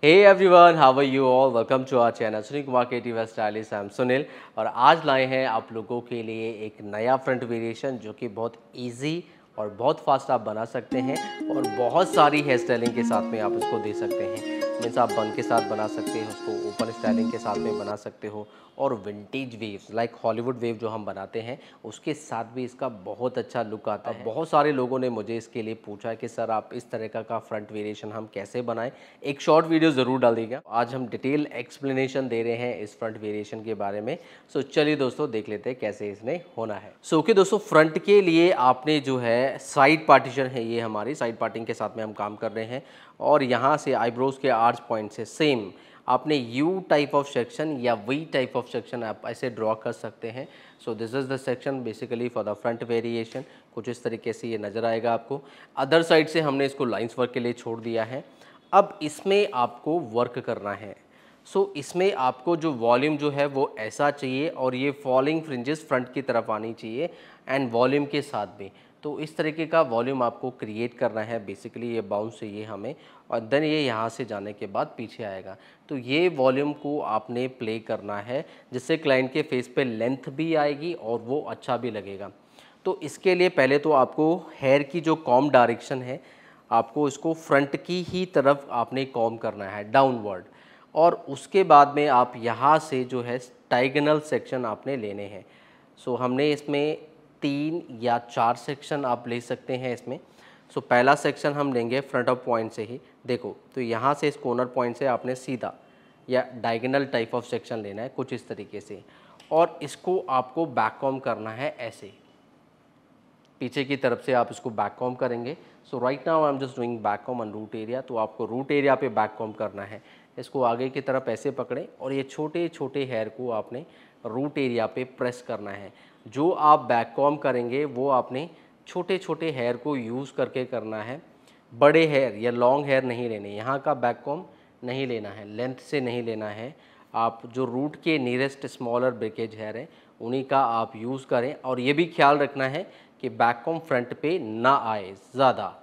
Hey everyone, how are you all? Welcome to our channel Sunil Kumar Creative Stylist. I am Sunil और आज लाए हैं आप लोगों के लिए एक नया फ्रंट वेरिएशन जो कि बहुत इजी और बहुत फास्ट आप बना सकते हैं और बहुत सारी हेयर स्टाइलिंग के साथ में आप उसको दे सकते हैं मीन्स आप बन के साथ बना सकते हो उसको ओपन स्टाइलिंग के साथ में बना सकते हो और vintage waves like Hollywood wave जो हम बनाते हैं उसके साथ भी इसका बहुत अच्छा लुक आता है बहुत सारे लोगों ने मुझे इसके लिए पूछा कि सर आप इस तरह का, का फ्रंट वेरिएशन हम कैसे बनाएं एक शॉर्ट वीडियो ज़रूर डालिएगा आज हम डिटेल एक्सप्लेनेशन दे रहे हैं इस फ्रंट वेरिएशन के बारे में सो चलिए दोस्तों देख लेते हैं कैसे इसने होना है सो ओके दोस्तों फ्रंट के लिए आपने जो है साइड पार्टीशन है ये हमारी साइड पार्टिंग के साथ में हम काम कर रहे हैं और यहाँ से आईब्रोज के आर्च पॉइंट से सेम आपने यू टाइप ऑफ सेक्शन या वी टाइप ऑफ सेक्शन आप ऐसे ड्रॉ कर सकते हैं so this is the section basically for the front variation कुछ इस तरीके से ये नज़र आएगा आपको अदर साइड से हमने इसको लाइन्स वर्क के लिए छोड़ दिया है अब इसमें आपको वर्क करना है सो so, इसमें आपको जो वॉल्यूम जो है वो ऐसा चाहिए और ये फॉलिंग फ्रिंजेस फ्रंट की तरफ आनी चाहिए एंड वॉल्यूम के साथ भी तो इस तरीके का वॉल्यूम आपको क्रिएट करना है बेसिकली ये बाउंस से ये हमें और देन ये यहाँ से जाने के बाद पीछे आएगा तो ये वॉल्यूम को आपने प्ले करना है जिससे क्लाइंट के फेस पे लेंथ भी आएगी और वो अच्छा भी लगेगा तो इसके लिए पहले तो आपको हेयर की जो कॉम डायरेक्शन है आपको इसको फ्रंट की ही तरफ आपने कॉम करना है डाउनवर्ड और उसके बाद में आप यहाँ से जो है टाइगनल सेक्शन आपने लेने हैं सो so, हमने इसमें तीन या चार सेक्शन आप ले सकते हैं इसमें सो so, पहला सेक्शन हम लेंगे फ्रंट ऑफ पॉइंट से ही देखो तो यहाँ से इस कॉर्नर पॉइंट से आपने सीधा या डायगनल टाइप ऑफ सेक्शन लेना है कुछ इस तरीके से और इसको आपको बैक कॉम करना है ऐसे पीछे की तरफ से आप इसको बैक कॉम करेंगे so right now I am just doing back comb on root area तो आपको रूट एरिया पे बैक कॉम करना है इसको आगे की तरफ ऐसे पकड़ें और ये छोटे छोटे हेयर को आपने रूट एरिया पे प्रेस करना है जो आप बैक कॉम करेंगे वो आपने छोटे छोटे हेयर को यूज़ करके करना है बड़े हेयर या लॉन्ग हेयर नहीं लेने यहाँ का बैक कॉम नहीं लेना है लेंथ से नहीं लेना है आप जो रूट के नियरेस्ट स्मॉलर ब्रेकेज हेयर हैं उन्हीं का आप यूज़ करें और ये भी ख्याल रखना है कि बैक कॉम फ्रंट पे ना आए ज़्यादा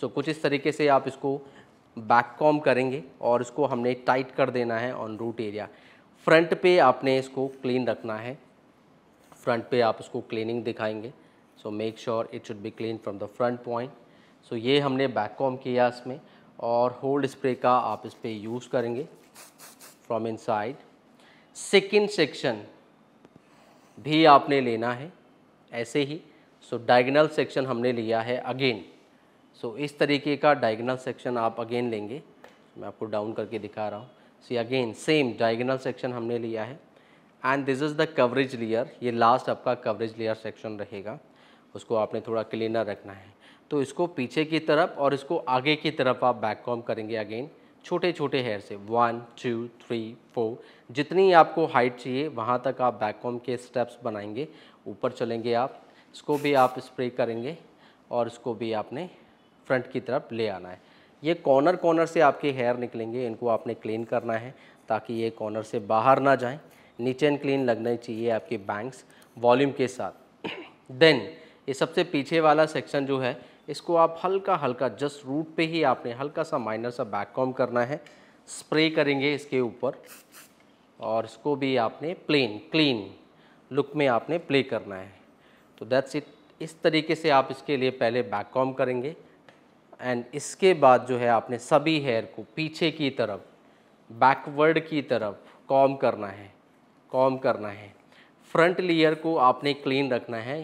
सो कुछ इस तरीके से आप इसको बैक कॉम करेंगे और इसको हमने टाइट कर देना है ऑन रूट एरिया फ्रंट पे आपने इसको क्लीन रखना है फ्रंट पे आप उसको क्लीनिंग दिखाएंगे so make sure it should be clean from the front point so ये हमने बैक कॉम किया इसमें और होल्ड स्प्रे का आप इस पर यूज़ करेंगे from inside second section भी आपने लेना है ऐसे ही सो डायगनल सेक्शन हमने लिया है अगेन सो so, इस तरीके का डायगनल सेक्शन आप अगेन लेंगे मैं आपको डाउन करके दिखा रहा हूँ see again same diagonal section हमने लिया है and this is the coverage layer ये लास्ट आपका कवरेज लेयर सेक्शन रहेगा उसको आपने थोड़ा क्लीनर रखना है तो इसको पीछे की तरफ और इसको आगे की तरफ आप बैक कॉम करेंगे अगेन छोटे छोटे हेयर से वन टू थ्री फोर जितनी आपको हाइट चाहिए वहाँ तक आप बैक कॉम के स्टेप्स बनाएंगे ऊपर चलेंगे आप इसको भी आप स्प्रे करेंगे और इसको भी आपने फ्रंट की तरफ ले आना है ये कॉर्नर कॉर्नर से आपके हेयर निकलेंगे इनको आपने क्लीन करना है ताकि ये कॉर्नर से बाहर ना जाएं नीट एंड क्लीन लगना चाहिए आपके बैंक्स वॉल्यूम के साथ देन ये सबसे पीछे वाला सेक्शन जो है इसको आप हल्का हल्का जस्ट रूट पे ही आपने हल्का सा माइनर सा बैक कॉम करना है स्प्रे करेंगे इसके ऊपर और इसको भी आपने प्लेन क्लीन लुक में आपने प्ले करना है तो दैट्स इट इस तरीके से आप इसके लिए पहले बैक कॉम करेंगे एंड इसके बाद जो है आपने सभी हेयर को पीछे की तरफ बैकवर्ड की तरफ कॉम करना है कॉम करना है फ्रंट लेयर को आपने क्लीन रखना है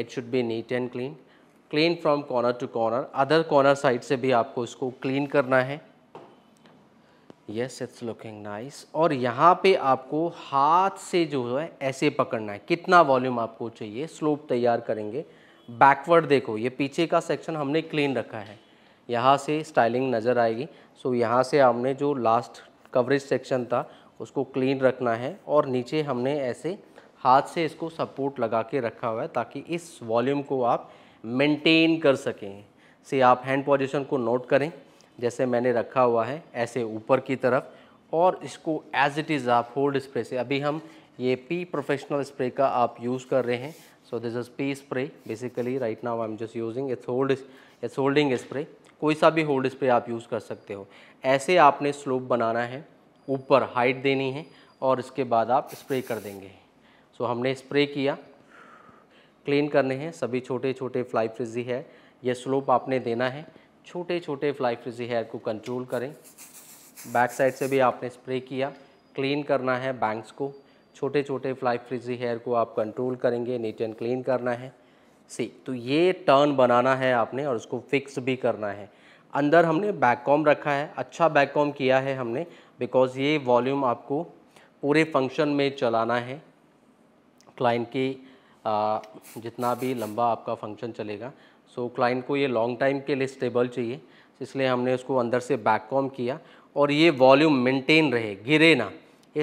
it should be neat and clean clean from corner to corner other corner side से भी आपको इसको क्लीन करना है यस इट्स लुकिंग नाइस और यहाँ पे आपको हाथ से जो है ऐसे पकड़ना है कितना वॉल्यूम आपको चाहिए स्लोप तैयार करेंगे बैकवर्ड देखो ये पीछे का सेक्शन हमने क्लीन रखा है यहाँ से स्टाइलिंग नज़र आएगी सो so, यहाँ से हमने जो लास्ट कवरेज सेक्शन था उसको क्लीन रखना है और नीचे हमने ऐसे हाथ से इसको सपोर्ट लगा के रखा हुआ है ताकि इस वॉल्यूम को आप मेंटेन कर सकें से आप हैंड पोजीशन को नोट करें जैसे मैंने रखा हुआ है ऐसे ऊपर की तरफ और इसको एज इट इज़ आप होल्ड स्प्रे से अभी हम ये पी प्रोफेशनल स्प्रे का आप यूज़ कर रहे हैं so this is P spray basically right now I am just using it's hold it's holding spray कोई सा भी होल्ड स्प्रे आप यूज़ कर सकते हो ऐसे आपने स्लोप बनाना है ऊपर हाइट देनी है और इसके बाद आप स्प्रे कर देंगे सो so, हमने स्प्रे किया क्लीन करने हैं सभी छोटे छोटे फ्लाई फ्रिजी है यह स्लोप आपने देना है छोटे छोटे फ्लाई फ्रिजी हेयर को कंट्रोल करें बैक साइड से भी आपने स्प्रे किया क्लीन करना है बैंक्स को छोटे छोटे फ्लाई फ्रिजी हेयर को आप कंट्रोल करेंगे नीट एंड क्लीन करना है सी तो ये टर्न बनाना है आपने और उसको फिक्स भी करना है अंदर हमने बैक कॉम रखा है अच्छा बैक कॉम किया है हमने बिकॉज़ ये वॉल्यूम आपको पूरे फंक्शन में चलाना है क्लाइंट की आ, जितना भी लंबा आपका फंक्शन चलेगा सो so, क्लाइंट को ये लॉन्ग टाइम के लिए स्टेबल चाहिए इसलिए हमने उसको अंदर से बैक कॉम किया और ये वॉल्यूम मेंटेन रहे गिरे ना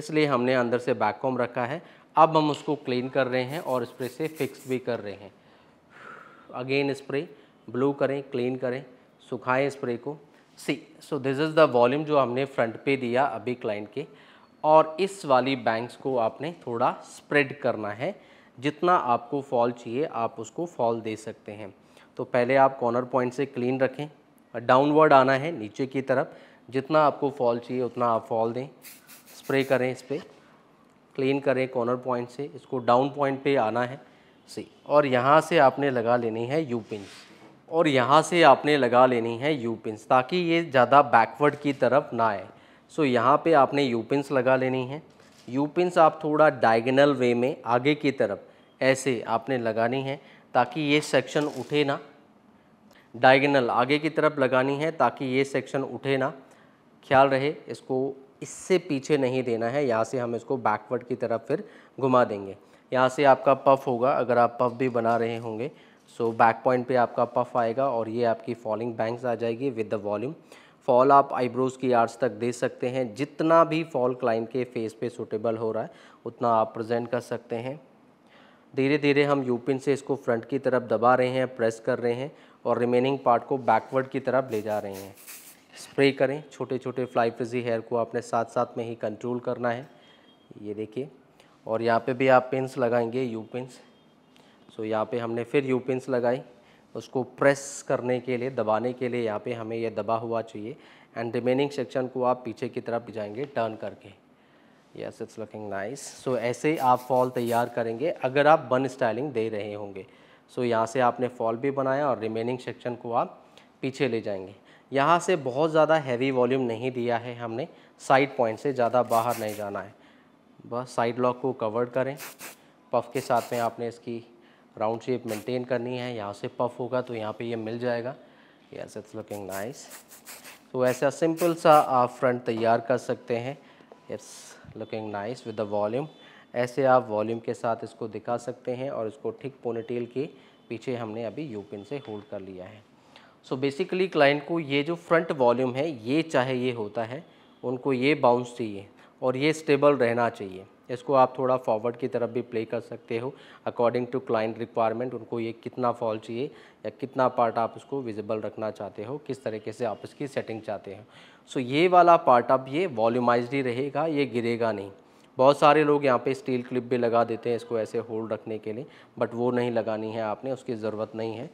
इसलिए हमने अंदर से बैक कॉम रखा है अब हम उसको क्लीन कर रहे हैं और स्प्रे से फिक्स भी कर रहे हैं अगेन स्प्रे ब्लू करें क्लीन करें सुखाएं स्प्रे को see so this is the volume जो हमने फ्रंट पे दिया अभी क्लाइंट के और इस वाली बैंक्स को आपने थोड़ा स्प्रेड करना है जितना आपको फॉल चाहिए आप उसको फॉल दे सकते हैं तो पहले आप कॉर्नर पॉइंट से क्लीन रखें डाउनवर्ड आना है नीचे की तरफ जितना आपको फॉल चाहिए उतना आप फॉल दें स्प्रे करें इस पर क्लीन करें कॉर्नर पॉइंट से इसको डाउन पॉइंट पे आना है सी और यहाँ से आपने लगा लेनी है यू पिंच और यहाँ से आपने लगा लेनी है यू पिंस ताकि ये ज़्यादा बैकवर्ड की तरफ ना आए सो यहाँ पे आपने यू पिंस लगा लेनी है यू पिंस आप थोड़ा डायगनल वे में आगे की तरफ ऐसे आपने लगानी है ताकि ये सेक्शन उठे ना डायगनल आगे की तरफ लगानी है ताकि ये सेक्शन उठे ना ख्याल रहे इसको इससे पीछे नहीं देना है यहाँ से हम इसको बैकवर्ड की तरफ फिर घुमा देंगे यहाँ से आपका पफ होगा अगर आप पफ भी बना रहे होंगे सो बैक पॉइंट पे आपका पफ आएगा और ये आपकी फॉलिंग बैंक्स आ जाएगी विद द वॉल्यूम फॉल आप आईब्रोज़ की आर्ट्स तक दे सकते हैं जितना भी फॉल क्लाइंट के फेस पे सूटेबल हो रहा है उतना आप प्रेजेंट कर सकते हैं धीरे धीरे हम यूपिन से इसको फ्रंट की तरफ दबा रहे हैं प्रेस कर रहे हैं और रिमेनिंग पार्ट को बैकवर्ड की तरफ ले जा रहे हैं स्प्रे करें छोटे छोटे फ्लाई फ्रिजी हेयर को आपने साथ साथ में ही कंट्रोल करना है ये देखिए और यहाँ पे भी आप पिंस लगाएंगे यू पिंस सो यहाँ पे हमने फिर यू पिंस लगाई उसको प्रेस करने के लिए दबाने के लिए यहाँ पे हमें यह दबा हुआ चाहिए एंड रिमेनिंग सेक्शन को आप पीछे की तरफ जाएंगे टर्न करके yes it's looking nice so ऐसे आप फॉल तैयार करेंगे अगर आप बन स्टाइलिंग दे रहे होंगे सो so, यहाँ से आपने फॉल भी बनाया और रिमेनिंग सेक्शन को आप पीछे ले जाएंगे यहाँ से बहुत ज़्यादा हैवी वॉल्यूम नहीं दिया है हमने साइड पॉइंट से ज़्यादा बाहर नहीं जाना है बस साइड लॉक को कवर करें पफ के साथ में आपने इसकी राउंड शेप मेंटेन करनी है यहाँ से पफ होगा तो यहाँ पे ये यह मिल जाएगा यस इट्स लुकिंग नाइस तो ऐसा सिंपल सा आप फ्रंट तैयार कर सकते हैं it's looking nice with the volume ऐसे आप वॉल्यूम के साथ इसको दिखा सकते हैं और इसको ठीक पोनीटेल के पीछे हमने अभी यू पिन से होल्ड कर लिया है सो बेसिकली क्लाइंट को ये जो फ्रंट वॉल्यूम है ये चाहे ये होता है उनको ये बाउंस चाहिए और ये स्टेबल रहना चाहिए इसको आप थोड़ा फॉरवर्ड की तरफ भी प्ले कर सकते हो अकॉर्डिंग टू क्लाइंट रिक्वायरमेंट उनको ये कितना फॉल चाहिए या कितना पार्ट आप इसको विजिबल रखना चाहते हो किस तरीके से आप इसकी सेटिंग चाहते हो सो so, ये वाला पार्ट अब ये वॉल्यूमाइज ही रहेगा ये गिरेगा नहीं बहुत सारे लोग यहाँ पे स्टील क्लिप भी लगा देते हैं इसको ऐसे होल्ड रखने के लिए बट वो नहीं लगानी है आपने उसकी ज़रूरत नहीं है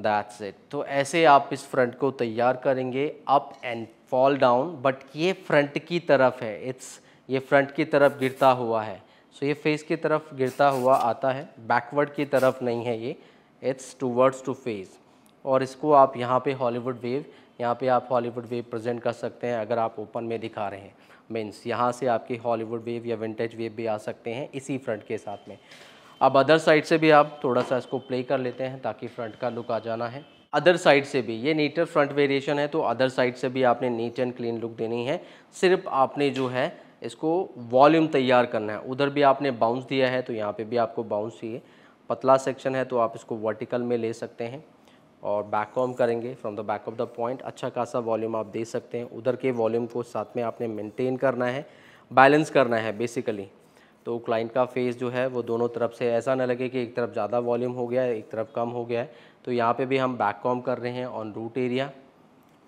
दैट्स इट तो ऐसे आप इस फ्रंट को तैयार करेंगे up and fall down but ये फ्रंट की तरफ है इट्स ये फ्रंट की तरफ गिरता हुआ है सो ये फेस की तरफ गिरता हुआ आता है बैकवर्ड की तरफ नहीं है ये इट्स टूवर्ड्स टू फेस और इसको आप यहाँ पे हॉलीवुड वेव यहाँ पे आप हॉलीवुड वेव प्रेजेंट कर सकते हैं अगर आप ओपन में दिखा रहे हैं मीन्स यहाँ से आपके हॉलीवुड वेव या विंटेज वेव भी आ सकते हैं इसी फ्रंट के साथ में अब अदर साइड से भी आप थोड़ा सा इसको प्ले कर लेते हैं ताकि फ्रंट का लुक आ जाना है अदर साइड से भी ये नीटर फ्रंट वेरिएशन है तो अदर साइड से भी आपने नीट एंड क्लीन लुक देनी है सिर्फ आपने जो है इसको वॉल्यूम तैयार करना है उधर भी आपने बाउंस दिया है तो यहाँ पे भी आपको बाउंस चाहिए पतला सेक्शन है तो आप इसको वर्टिकल में ले सकते हैं और बैक कॉम करेंगे from the back of the point अच्छा खासा वॉल्यूम आप दे सकते हैं उधर के वॉल्यूम को साथ में आपने मेनटेन करना है बैलेंस करना है बेसिकली तो क्लाइंट का फेस जो है वो दोनों तरफ से ऐसा ना लगे कि एक तरफ ज़्यादा वॉल्यूम हो गया है एक तरफ कम हो गया है तो यहाँ पे भी हम बैक कॉम कर रहे हैं ऑन रूट एरिया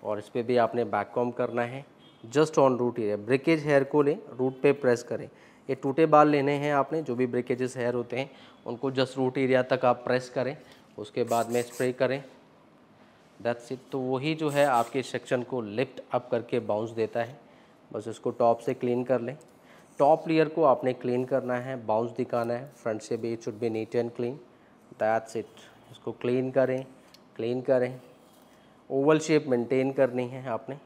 और इस पर भी आपने बैक कॉम करना है just on root area breakage hair को लें रूट पे प्रेस करें ये टूटे बाल लेने हैं आपने जो भी ब्रेकेजेस हेयर होते हैं उनको जस्ट रूट एरिया तक आप प्रेस करें उसके बाद में स्प्रे करें दैट्स इट तो वही जो है आपके सेक्शन को लिफ्ट अप करके बाउंस देता है बस इसको टॉप से क्लीन कर लें टॉप लेयर को आपने क्लीन करना है बाउंस दिखाना है फ्रंट से भी should be neat and clean that's it इसको क्लीन करें क्लीन करें ओवल शेप मेंटेन करनी है आपने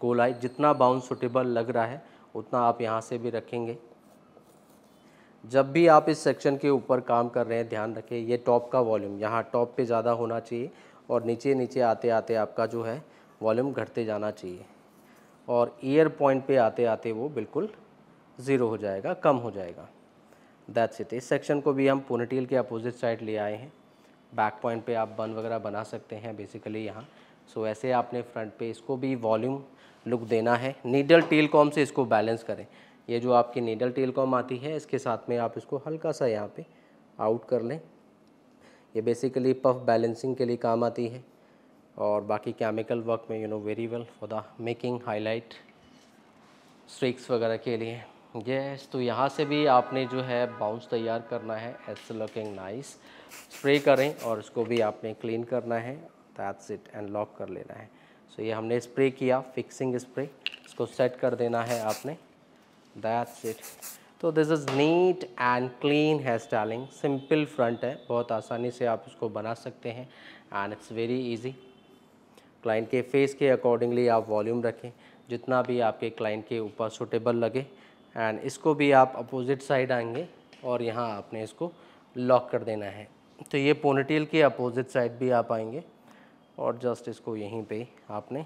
गोलाई जितना बाउंस सुटेबल लग रहा है उतना आप यहाँ से भी रखेंगे जब भी आप इस सेक्शन के ऊपर काम कर रहे हैं ध्यान रखें ये टॉप का वॉल्यूम यहाँ टॉप पे ज़्यादा होना चाहिए और नीचे नीचे आते आते आपका जो है वॉल्यूम घटते जाना चाहिए और ईयर पॉइंट पे आते आते वो बिल्कुल ज़ीरो हो जाएगा कम हो जाएगा दैट्स इट इस सेक्शन को भी हम पुनटील के अपोजिट साइड ले आए हैं बैक पॉइंट पे आप बन वगैरह बना सकते हैं बेसिकली यहाँ सो so, ऐसे आपने फ्रंट पे इसको भी वॉल्यूम लुक देना है नीडल टेल कॉम से इसको बैलेंस करें ये जो आपकी नीडल टेल कॉम आती है इसके साथ में आप इसको हल्का सा यहाँ पे आउट कर लें ये बेसिकली पफ बैलेंसिंग के लिए काम आती है और बाकी केमिकल वर्क में you know very well for the making highlight streaks वगैरह के लिए यस yes, तो यहाँ से भी आपने जो है बाउंस तैयार करना है एट्स लुकिंग नाइस स्प्रे करें और इसको भी आपने क्लीन करना है दैट्स इट एंड लॉक कर लेना है सो so, ये हमने स्प्रे किया फिक्सिंग स्प्रे इसको सेट कर देना है आपने दैट्स इट तो this is neat and clean hair styling simple front है बहुत आसानी से आप इसको बना सकते हैं and it's very easy client के फेस के अकॉर्डिंगली आप वॉल्यूम रखें जितना भी आपके क्लाइंट के ऊपर सुटेबल लगे एंड इसको भी आप अपोजिट साइड आएंगे और यहाँ आपने इसको लॉक कर देना है तो ये पोनीटेल के अपोजिट साइड भी आप आएंगे और जस्ट इसको यहीं पे आपने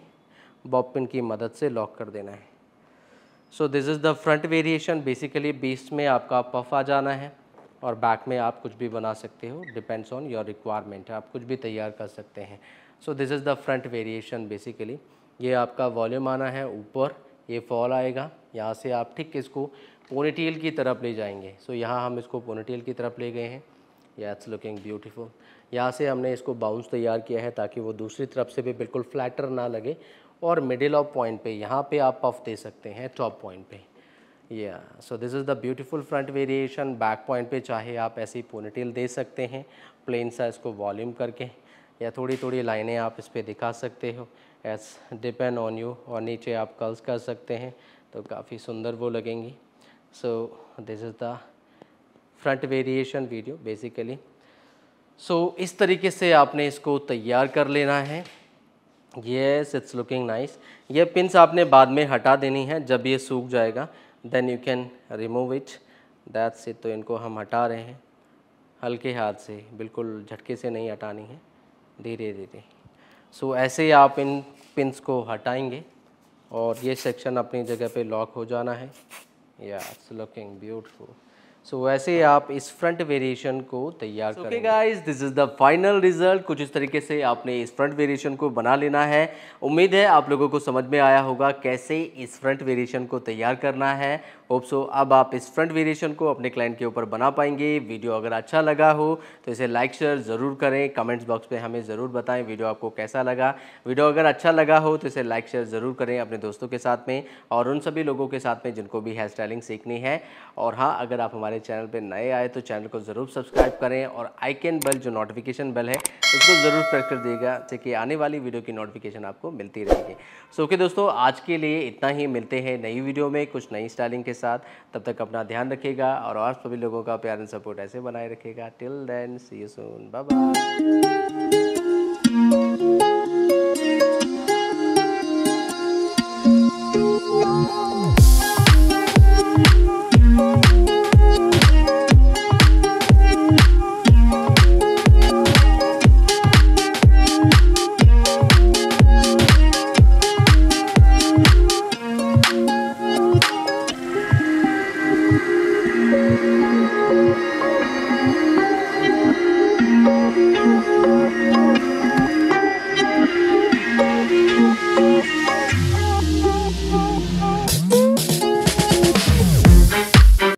बॉब पिन की मदद से लॉक कर देना है so this is the front variation basically बीस में आपका पफ आ जाना है और बैक में आप कुछ भी बना सकते हो डिपेंड्स ऑन योर रिक्वायरमेंट आप कुछ भी तैयार कर सकते हैं so this is the front variation basically ये आपका वॉल्यूम आना है ऊपर ये फॉल आएगा यहाँ से आप ठीक इसको पोनीटेल की तरफ ले जाएंगे सो so, यहाँ हम इसको पोनीटेल की तरफ ले गए हैं या इट्स लुकिंग ब्यूटीफुल यहाँ से हमने इसको बाउंस तैयार किया है ताकि वो दूसरी तरफ से भी बिल्कुल फ्लैटर ना लगे और मिडिल ऑफ पॉइंट पे यहाँ पे आप पफ दे सकते हैं टॉप पॉइंट पे या so this is the beautiful front variation back point पे चाहे आप ऐसी पोनीटेल दे सकते हैं प्लेन सा इसको वॉल्यूम करके या थोड़ी थोड़ी लाइनें आप इस पर दिखा सकते हो एस डिपेंड ऑन यू और नीचे आप कर्ल्स कर सकते हैं तो काफ़ी सुंदर वो लगेंगी so this is the front variation video basically so so, इस तरीके से आपने इसको तैयार कर लेना है येस इट्स लुकिंग नाइस ये पिंस आपने बाद में हटा देनी है जब ये सूख जाएगा then you can remove it that से तो इनको हम हटा रहे हैं हल्के हाथ से बिल्कुल झटके से नहीं हटानी है धीरे धीरे सो so, ऐसे ही आप इन पिंस को हटाएंगे और ये सेक्शन अपनी जगह पे लॉक हो जाना है या it's looking beautiful so so, वैसे आप इस फ्रंट वेरिएशन को तैयार so, okay guys this is the final result कुछ इस तरीके से आपने इस फ्रंट वेरिएशन को बना लेना है उम्मीद है आप लोगों को समझ में आया होगा कैसे इस फ्रंट वेरिएशन को तैयार करना है होप सो अब आप इस फ्रंट वेरिएशन को अपने क्लाइंट के ऊपर बना पाएंगे वीडियो अगर अच्छा लगा हो तो इसे लाइक शेयर ज़रूर करें कमेंट्स बॉक्स पे हमें ज़रूर बताएं वीडियो आपको कैसा लगा वीडियो अगर अच्छा लगा हो तो इसे लाइक शेयर ज़रूर करें अपने दोस्तों के साथ में और उन सभी लोगों के साथ में जिनको भी हेयर स्टाइलिंग सीखनी है और हाँ अगर आप हमारे हमारे चैनल पे नए आए तो चैनल को ज़रूर सब्सक्राइब करें और आइकन बेल जो नोटिफिकेशन बेल है उसको ज़रूर प्रेस कर दिएगा ताकि आने वाली वीडियो की नोटिफिकेशन आपको मिलती रहेगी सो ओके दोस्तों आज के लिए इतना ही मिलते हैं नई वीडियो में कुछ नई स्टाइलिंग के साथ तब तक अपना ध्यान रखिएगा और आप सभी लोगों का प्यार एंड सपोर्ट ऐसे बनाए रखिएगा till then see you soon bye